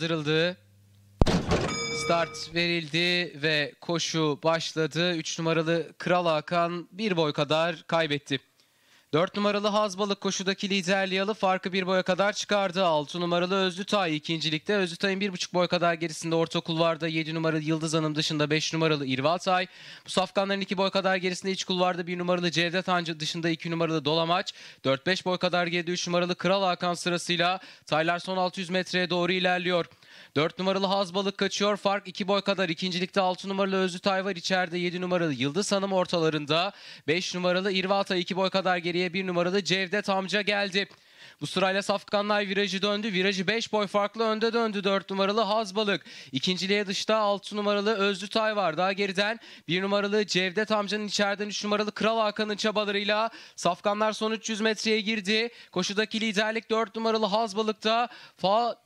kaldırıldı. Start verildi ve koşu başladı. 3 numaralı Kral Hakan bir boy kadar kaybetti. 4 numaralı Hazbalık koşudaki liderliği alıp farkı bir boya kadar çıkardı. 6 numaralı Özlütay ikincilikte. Özlütay'ın 1,5 boy kadar gerisinde orta vardı. 7 numaralı Yıldız Hanım dışında 5 numaralı İrvaltay. Bu safkanların 2 boy kadar gerisinde iç kulvarda 1 numaralı Cevdet Hancı dışında 2 numaralı Dolamaç. 4-5 boy kadar geride 3 numaralı Kral Hakan sırasıyla Taylar son 600 metreye doğru ilerliyor. 4 numaralı Hazbalık kaçıyor. Fark 2 boy kadar. İkincilikte 6 numaralı Özlütay var. içeride 7 numaralı Yıldız Hanım ortalarında. 5 numaralı İrvata 2 boy kadar geriye 1 numaralı Cevdet Amca geldi. Bu sırayla Safkanlay virajı döndü. Virajı 5 boy farklı önde döndü 4 numaralı Hazbalık. İkinciliğe dışta 6 numaralı Özlütay var. Daha geriden 1 numaralı Cevdet amcanın içeriden 3 numaralı Kral Hakan'ın çabalarıyla Safkanlar son 300 metreye girdi. Koşudaki liderlik 4 numaralı Hazbalık'ta.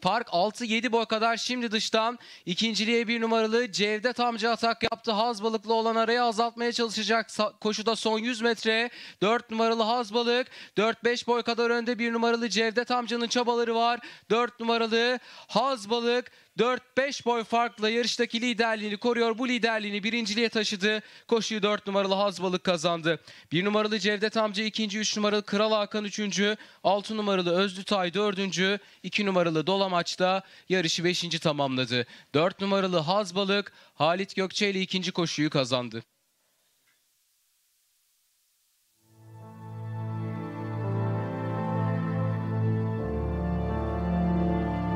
Park 6-7 boy kadar şimdi dıştan. İkinciliğe 1 numaralı Cevdet amca atak yaptı. Hazbalık'la olan arayı azaltmaya çalışacak. Koşuda son 100 metre 4 numaralı Hazbalık 4-5 boy kadar önde 1 numaralı numaralı Cevdet amcanın çabaları var. 4 numaralı Hazbalık 4-5 boy farkla yarıştaki liderliğini koruyor. Bu liderliğini birinciliğe taşıdı. Koşuyu 4 numaralı Hazbalık kazandı. 1 numaralı Cevdet amca 2. 3 numaralı Kral Hakan 3. 6 numaralı Tay 4. 2 numaralı Dolamaç'ta yarışı 5. tamamladı. 4 numaralı Hazbalık Halit Gökçe ile 2. koşuyu kazandı.